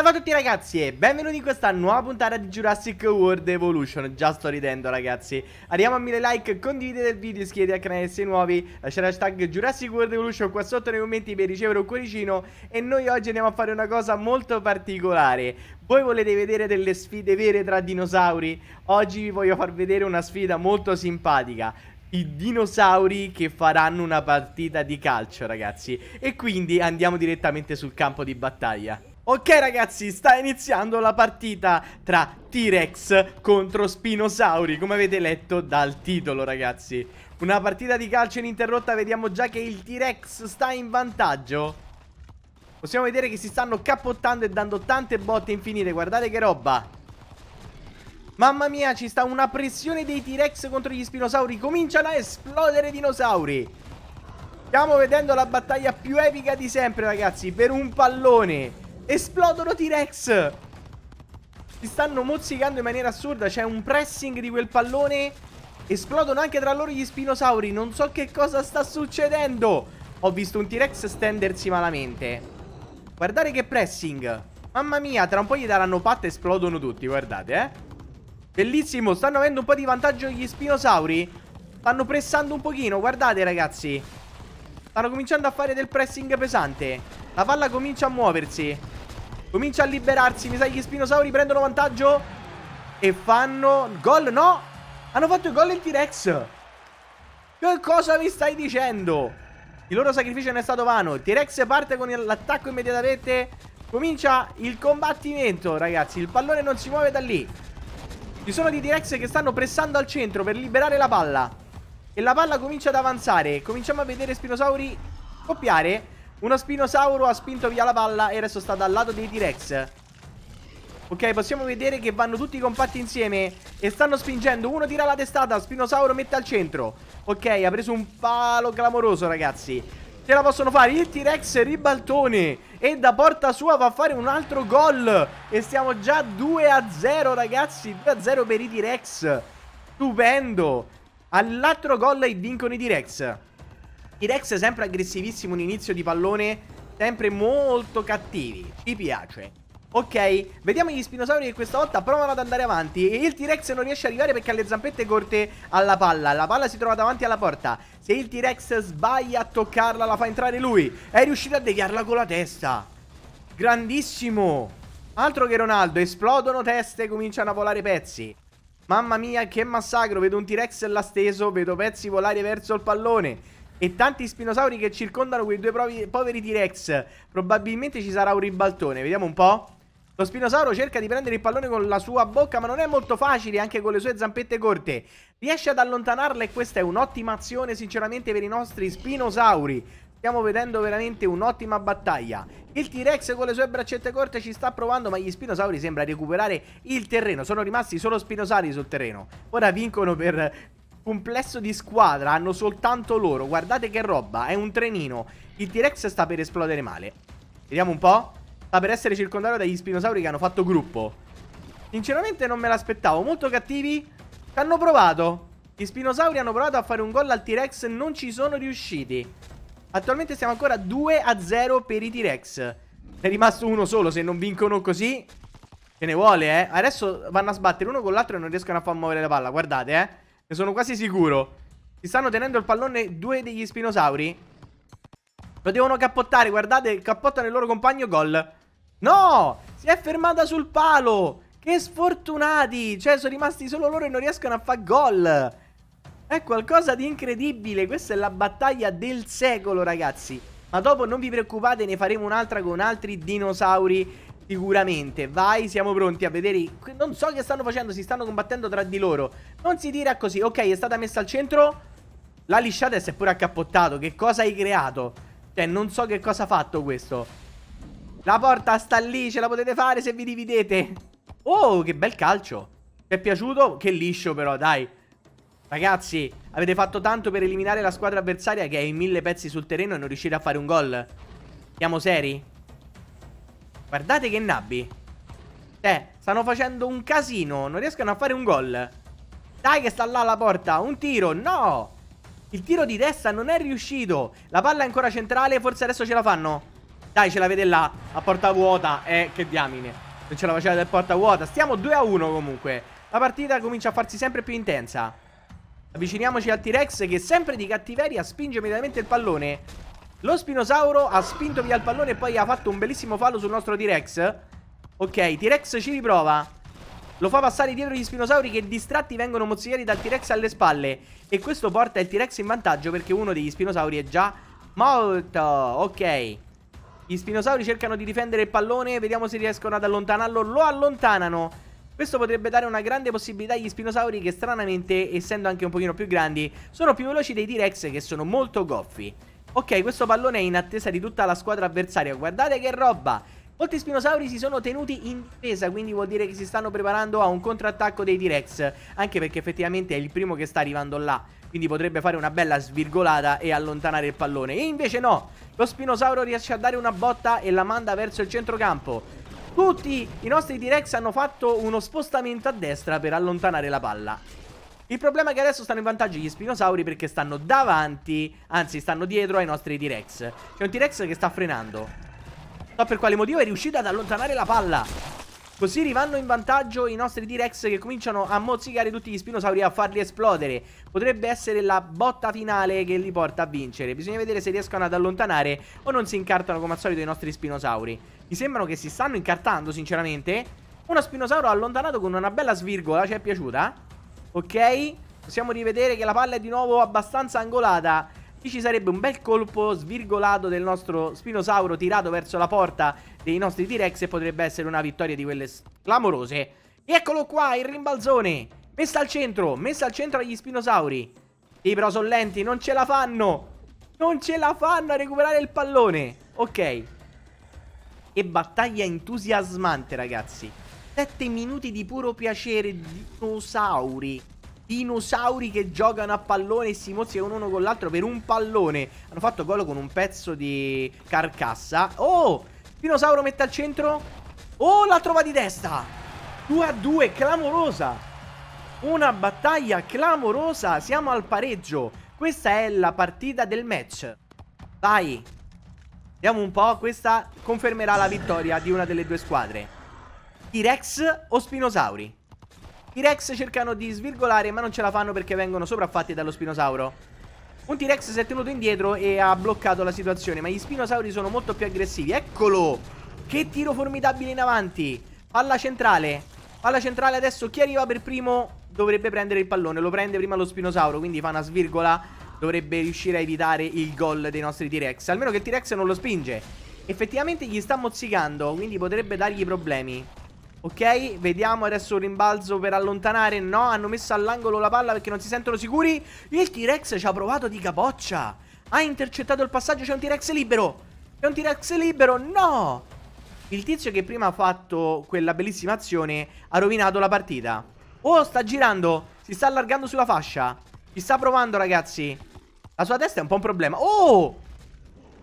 Salve a tutti ragazzi e benvenuti in questa nuova puntata di Jurassic World Evolution Già sto ridendo ragazzi Arriviamo a mille like, condividete il video, iscrivetevi al canale se nuovi Lasciate l'hashtag Jurassic World Evolution qua sotto nei commenti per ricevere un cuoricino E noi oggi andiamo a fare una cosa molto particolare Voi volete vedere delle sfide vere tra dinosauri? Oggi vi voglio far vedere una sfida molto simpatica i dinosauri che faranno una partita di calcio ragazzi E quindi andiamo direttamente sul campo di battaglia Ok ragazzi, sta iniziando la partita tra T-Rex contro Spinosauri, come avete letto dal titolo ragazzi. Una partita di calcio ininterrotta, vediamo già che il T-Rex sta in vantaggio. Possiamo vedere che si stanno cappottando e dando tante botte infinite, guardate che roba. Mamma mia, ci sta una pressione dei T-Rex contro gli Spinosauri, cominciano a esplodere i dinosauri. Stiamo vedendo la battaglia più epica di sempre ragazzi, per un pallone. Esplodono T-Rex Si stanno mozzicando in maniera assurda C'è un pressing di quel pallone Esplodono anche tra loro gli spinosauri Non so che cosa sta succedendo Ho visto un T-Rex stendersi malamente Guardate che pressing Mamma mia, tra un po' gli daranno patta e esplodono tutti, guardate, eh Bellissimo, stanno avendo un po' di vantaggio gli spinosauri Stanno pressando un pochino, guardate ragazzi Stanno cominciando a fare del pressing pesante La palla comincia a muoversi Comincia a liberarsi. Mi sa che gli spinosauri prendono vantaggio. E fanno... Gol? No! Hanno fatto il gol il T-Rex. Che cosa mi stai dicendo? Il loro sacrificio non è stato vano. Il T-Rex parte con l'attacco immediatamente. Comincia il combattimento, ragazzi. Il pallone non si muove da lì. Ci sono dei T-Rex che stanno pressando al centro per liberare la palla. E la palla comincia ad avanzare. Cominciamo a vedere Spinosauri scoppiare. Uno spinosauro ha spinto via la palla e adesso sta dal lato dei T-Rex. Ok, possiamo vedere che vanno tutti compatti insieme e stanno spingendo. Uno tira la testata, spinosauro mette al centro. Ok, ha preso un palo clamoroso, ragazzi. Ce la possono fare il T-Rex ribaltone e da porta sua va a fare un altro gol e stiamo già 2 0 ragazzi, 2 0 per i T-Rex. Stupendo. All'altro gol e vincono i T-Rex t Rex sempre aggressivissimo in inizio di pallone, sempre molto cattivi. Ci piace. Ok, vediamo gli spinosauri che questa volta provano ad andare avanti E il T-Rex non riesce ad arrivare perché ha le zampette corte alla palla La palla si trova davanti alla porta Se il T-Rex sbaglia a toccarla la fa entrare lui È riuscito a deviarla con la testa Grandissimo Altro che Ronaldo, esplodono teste, cominciano a volare pezzi Mamma mia che massacro, vedo un T-Rex là steso, vedo pezzi volare verso il pallone e tanti spinosauri che circondano quei due provi, poveri T-Rex. Probabilmente ci sarà un ribaltone, vediamo un po'. Lo spinosauro cerca di prendere il pallone con la sua bocca, ma non è molto facile anche con le sue zampette corte. Riesce ad allontanarla e questa è un'ottima azione sinceramente per i nostri spinosauri. Stiamo vedendo veramente un'ottima battaglia. Il T-Rex con le sue braccette corte ci sta provando, ma gli spinosauri sembra recuperare il terreno. Sono rimasti solo spinosauri sul terreno. Ora vincono per complesso di squadra hanno soltanto loro. Guardate che roba, è un trenino. Il T-Rex sta per esplodere male. Vediamo un po'. Sta per essere circondato dagli spinosauri che hanno fatto gruppo. Sinceramente non me l'aspettavo, molto cattivi. Ci hanno provato. Gli spinosauri hanno provato a fare un gol al T-Rex, non ci sono riusciti. Attualmente siamo ancora 2 a 0 per i T-Rex. è rimasto uno solo, se non vincono così... Ce ne vuole, eh. Adesso vanno a sbattere uno con l'altro e non riescono a far muovere la palla, guardate, eh. Ne sono quasi sicuro. Si stanno tenendo il pallone due degli spinosauri. Lo devono cappottare, guardate, cappottano il loro compagno gol. No! Si è fermata sul palo! Che sfortunati! Cioè, sono rimasti solo loro e non riescono a fare gol. È qualcosa di incredibile. Questa è la battaglia del secolo, ragazzi. Ma dopo non vi preoccupate, ne faremo un'altra con altri dinosauri Sicuramente, vai, siamo pronti a vedere Non so che stanno facendo, si stanno combattendo tra di loro Non si tira così Ok, è stata messa al centro La lisciata è pure accappottato Che cosa hai creato? Cioè, non so che cosa ha fatto questo La porta sta lì, ce la potete fare se vi dividete Oh, che bel calcio Ti è piaciuto? Che liscio però, dai Ragazzi, avete fatto tanto per eliminare la squadra avversaria che è in mille pezzi sul terreno e non riuscite a fare un gol. Siamo seri? Guardate che nabbi. Cioè, stanno facendo un casino. Non riescono a fare un gol. Dai che sta là la porta. Un tiro. No. Il tiro di testa non è riuscito. La palla è ancora centrale. Forse adesso ce la fanno. Dai, ce la vede là. A porta vuota. Eh, che diamine. Non ce la faceva del porta vuota. Stiamo 2 a 1 comunque. La partita comincia a farsi sempre più intensa. Avviciniamoci al T-Rex che sempre di cattiveria spinge immediatamente il pallone. Lo Spinosauro ha spinto via il pallone e poi ha fatto un bellissimo fallo sul nostro T-Rex. Ok, T-Rex ci riprova. Lo fa passare dietro gli spinosauri che distratti vengono mozzicati dal T-Rex alle spalle. E questo porta il T-Rex in vantaggio perché uno degli spinosauri è già morto. Ok. Gli spinosauri cercano di difendere il pallone. Vediamo se riescono ad allontanarlo. Lo allontanano. Questo potrebbe dare una grande possibilità agli spinosauri che stranamente, essendo anche un pochino più grandi, sono più veloci dei T-Rex che sono molto goffi. Ok, questo pallone è in attesa di tutta la squadra avversaria. Guardate che roba! Molti spinosauri si sono tenuti in difesa, quindi vuol dire che si stanno preparando a un contrattacco dei T-Rex, anche perché effettivamente è il primo che sta arrivando là, quindi potrebbe fare una bella svirgolata e allontanare il pallone. E invece no, lo spinosauro riesce a dare una botta e la manda verso il centrocampo. Tutti i nostri T-Rex hanno fatto uno spostamento a destra per allontanare la palla. Il problema è che adesso stanno in vantaggio gli spinosauri perché stanno davanti, anzi stanno dietro ai nostri T-Rex. C'è un T-Rex che sta frenando. So per quale motivo è riuscito ad allontanare la palla. Così rivanno in vantaggio i nostri T-Rex che cominciano a mozzicare tutti gli spinosauri e a farli esplodere. Potrebbe essere la botta finale che li porta a vincere. Bisogna vedere se riescono ad allontanare o non si incartano come al solito i nostri spinosauri. Mi sembrano che si stanno incartando, sinceramente. Uno spinosauro allontanato con una bella svirgola, ci è piaciuta? Ok? Possiamo rivedere che la palla è di nuovo abbastanza angolata Qui ci sarebbe un bel colpo svirgolato del nostro Spinosauro tirato verso la porta dei nostri T-Rex e potrebbe essere una vittoria di quelle clamorose. E Eccolo qua, il rimbalzone. Messa al centro, messa al centro agli Spinosauri. I però sono lenti, non ce la fanno. Non ce la fanno a recuperare il pallone. Ok. E battaglia entusiasmante, ragazzi. 7 minuti di puro piacere. Dinosauri. Dinosauri che giocano a pallone e si mozzicano uno con l'altro per un pallone. Hanno fatto gol con un pezzo di carcassa. Oh, dinosauro mette al centro. Oh, la trova di testa. 2 a 2, clamorosa. Una battaglia clamorosa. Siamo al pareggio. Questa è la partita del match. Vai. Vediamo un po', questa confermerà la vittoria di una delle due squadre. T-Rex o Spinosauri? T-Rex cercano di svirgolare ma non ce la fanno perché vengono sopraffatti dallo Spinosauro. Un T-Rex si è tenuto indietro e ha bloccato la situazione, ma gli Spinosauri sono molto più aggressivi. Eccolo! Che tiro formidabile in avanti! Palla centrale. Palla centrale adesso chi arriva per primo dovrebbe prendere il pallone. Lo prende prima lo Spinosauro, quindi fa una svirgola. Dovrebbe riuscire a evitare il gol dei nostri T-Rex. Almeno che il T-Rex non lo spinge. Effettivamente gli sta mozzicando, quindi potrebbe dargli problemi. Ok, vediamo adesso un rimbalzo per allontanare. No, hanno messo all'angolo la palla perché non si sentono sicuri. Il T-Rex ci ha provato di capoccia. Ha intercettato il passaggio, c'è un T-Rex libero. C'è un T-Rex libero, no! Il tizio che prima ha fatto quella bellissima azione ha rovinato la partita. Oh, sta girando, si sta allargando sulla fascia. Ci sta provando, ragazzi. La sua testa è un po' un problema. Oh!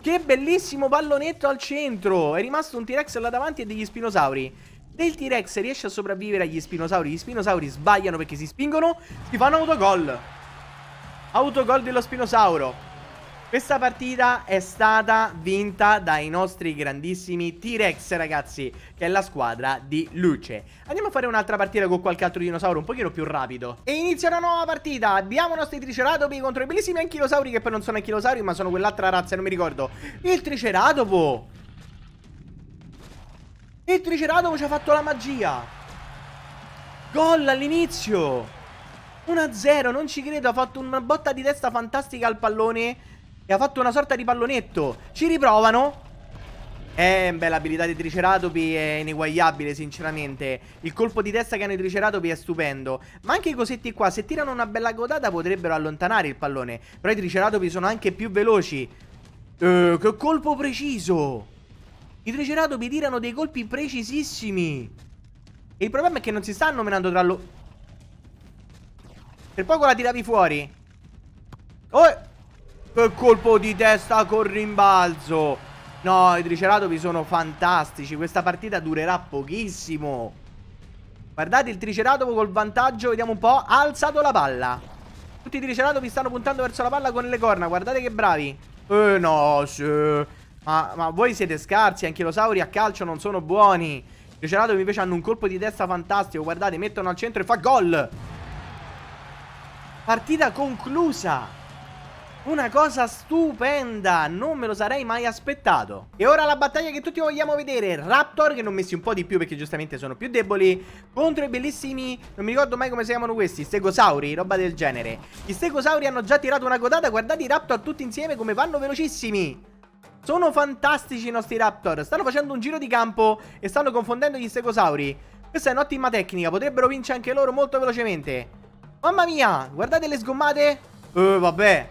Che bellissimo pallonetto al centro! È rimasto un T-Rex là davanti e degli spinosauri del T-Rex riesce a sopravvivere agli spinosauri. Gli spinosauri sbagliano perché si spingono, si fanno autogol. Autogol dello spinosauro. Questa partita è stata vinta dai nostri grandissimi T-Rex ragazzi Che è la squadra di Luce Andiamo a fare un'altra partita con qualche altro dinosauro un pochino più rapido E inizia una nuova partita Abbiamo i nostri Triceratopi contro i bellissimi Anchilosauri Che poi non sono Anchilosauri ma sono quell'altra razza non mi ricordo Il Triceratopo il Triceratopo ci ha fatto la magia. Gol all'inizio. 1-0, non ci credo, ha fatto una botta di testa fantastica al pallone e ha fatto una sorta di pallonetto. Ci riprovano. Eh, beh, l'abilità dei Triceratopi è ineguagliabile, sinceramente. Il colpo di testa che hanno i Triceratopi è stupendo. Ma anche i cosetti qua, se tirano una bella godata, potrebbero allontanare il pallone. Però i Triceratopi sono anche più veloci. Eh, che colpo preciso! I Triceratopi tirano dei colpi precisissimi. E il problema è che non si stanno menando tra loro. Per poco la tiravi fuori. Oh! Che colpo di testa con rimbalzo. No, i Triceratopi sono fantastici. Questa partita durerà pochissimo. Guardate il Triceratopo col vantaggio. Vediamo un po'. Ha alzato la palla. Tutti i Triceratopi stanno puntando verso la palla con le corna. Guardate che bravi. Eh no, sì. Ma, ma voi siete scarsi, anchilosauri a calcio non sono buoni. I Triceratopi invece hanno un colpo di testa fantastico. Guardate, mettono al centro e fa gol. Partita conclusa. Una cosa stupenda, non me lo sarei mai aspettato. E ora la battaglia che tutti vogliamo vedere, Raptor che ne ho messi un po' di più perché giustamente sono più deboli, contro i bellissimi, non mi ricordo mai come si chiamano questi, stegosauri, roba del genere. Gli stegosauri hanno già tirato una codata, guardate i Raptor tutti insieme come vanno velocissimi. Sono fantastici i nostri Raptor. Stanno facendo un giro di campo e stanno confondendo gli stegosauri. Questa è un'ottima tecnica. Potrebbero vincere anche loro molto velocemente. Mamma mia, guardate le sgommate. Eh, vabbè.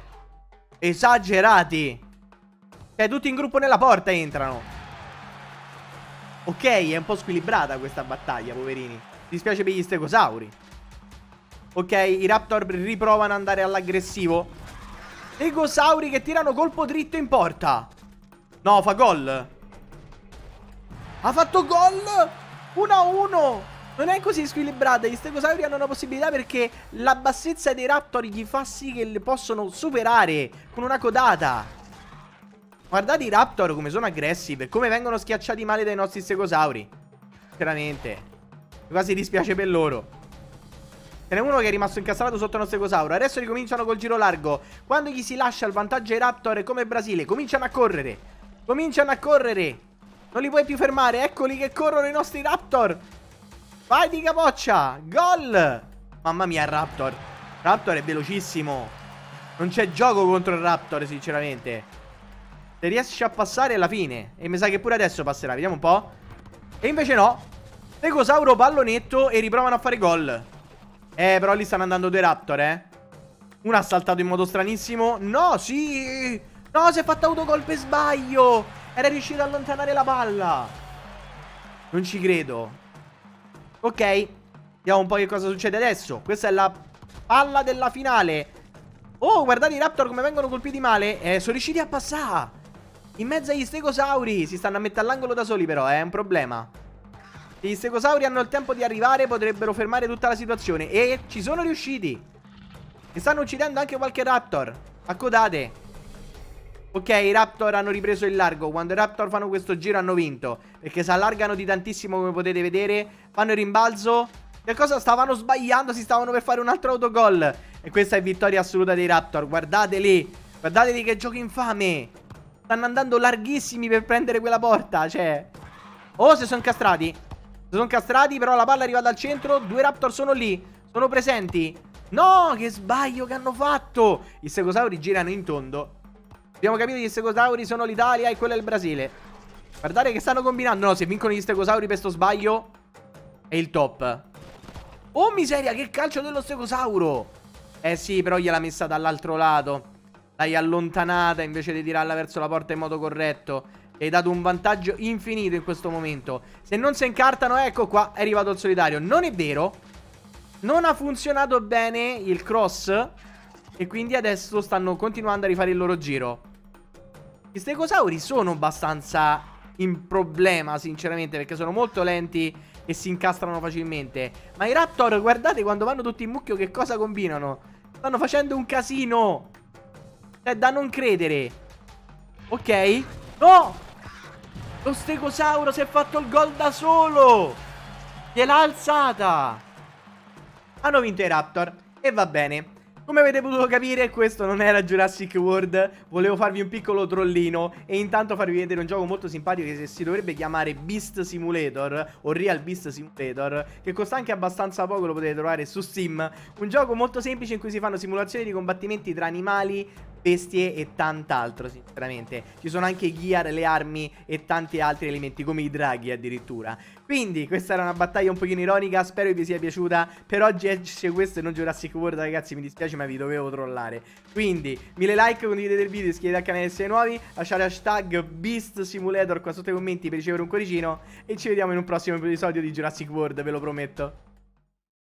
Esagerati. Cioè, tutti in gruppo nella porta entrano. Ok, è un po' squilibrata questa battaglia, poverini. Dispiace per gli stegosauri. Ok, i Raptor riprovano ad andare all'aggressivo. Stegosauri che tirano colpo dritto in porta. No, fa gol. Ha fatto gol 1-1 Non è così squilibrata Gli stegosauri hanno una possibilità perché La bassezza dei raptor gli fa sì che li possono superare Con una codata Guardate i raptor come sono aggressivi e Come vengono schiacciati male dai nostri stegosauri Veramente Quasi dispiace per loro Ce n'è uno che è rimasto incastrato sotto il nostro stegosauro Adesso ricominciano col giro largo Quando gli si lascia il vantaggio ai raptor come Brasile Cominciano a correre Cominciano a correre. Non li puoi più fermare. Eccoli che corrono i nostri Raptor. Vai di capoccia. Gol. Mamma mia, Raptor. Raptor è velocissimo. Non c'è gioco contro il Raptor, sinceramente. Se riesci a passare alla fine. E mi sa che pure adesso passerà. Vediamo un po'. E invece no. Tegosauro pallonetto e riprovano a fare gol. Eh, però lì stanno andando due Raptor, eh. Uno ha saltato in modo stranissimo. No, sì. No, si è fatto autogol per sbaglio. Era riuscito a allontanare la palla. Non ci credo. Ok. Vediamo un po' che cosa succede adesso. Questa è la palla della finale. Oh, guardate i Raptor come vengono colpiti male. Eh, sono riusciti a passare. In mezzo agli stegosauri. Si stanno a mettere all'angolo da soli però, eh, è un problema. Se gli stegosauri hanno il tempo di arrivare potrebbero fermare tutta la situazione E ci sono riusciti E stanno uccidendo anche qualche raptor Accodate Ok, i Raptor hanno ripreso il largo. Quando i Raptor fanno questo giro hanno vinto. Perché si allargano di tantissimo, come potete vedere. Fanno il rimbalzo. Che cosa stavano sbagliando? Si stavano per fare un altro autogol. E questa è vittoria assoluta dei Raptor. Guardateli. Guardateli che giochi infame. Stanno andando larghissimi per prendere quella porta. Cioè. Oh, si sono incastrati. Si sono incastrati, però la palla è arrivata al centro. Due Raptor sono lì. Sono presenti. No, che sbaglio che hanno fatto. I Secosauri girano in tondo Abbiamo capito che gli stegosauri sono l'Italia e quello è il Brasile. Guardate che stanno combinando. No, se vincono gli stegosauri per sto sbaglio, è il top. Oh, miseria, che calcio dello stegosauro. Eh sì, però gliel'ha messa dall'altro lato. L'hai allontanata invece di tirarla verso la porta in modo corretto. E hai dato un vantaggio infinito in questo momento. Se non si incartano, ecco qua, è arrivato il solitario. Non è vero. Non ha funzionato bene il cross. E quindi adesso stanno continuando a rifare il loro giro. Gli stegosauri sono abbastanza in problema, sinceramente, perché sono molto lenti e si incastrano facilmente. Ma i raptor, guardate quando vanno tutti in mucchio che cosa combinano. Stanno facendo un casino. È cioè, da non credere. Ok. No! Lo stegosauro si è fatto il gol da solo. Gliel'ha alzata. Hanno vinto i raptor. E va bene. Come avete potuto capire questo non era Jurassic World Volevo farvi un piccolo trollino E intanto farvi vedere un gioco molto simpatico Che si dovrebbe chiamare Beast Simulator O Real Beast Simulator Che costa anche abbastanza poco Lo potete trovare su Steam Un gioco molto semplice in cui si fanno simulazioni di combattimenti tra animali bestie e tant'altro sinceramente Ci sono anche i gear, le armi e tanti altri elementi come i draghi addirittura Quindi questa era una battaglia un pochino ironica Spero vi sia piaciuta Per oggi esce questo e non Jurassic World ragazzi Mi dispiace ma vi dovevo trollare Quindi mille like, condividete il video, iscrivetevi al canale se siete nuovi Lasciate hashtag Beast Simulator qua sotto i commenti per ricevere un cuoricino E ci vediamo in un prossimo episodio di Jurassic World ve lo prometto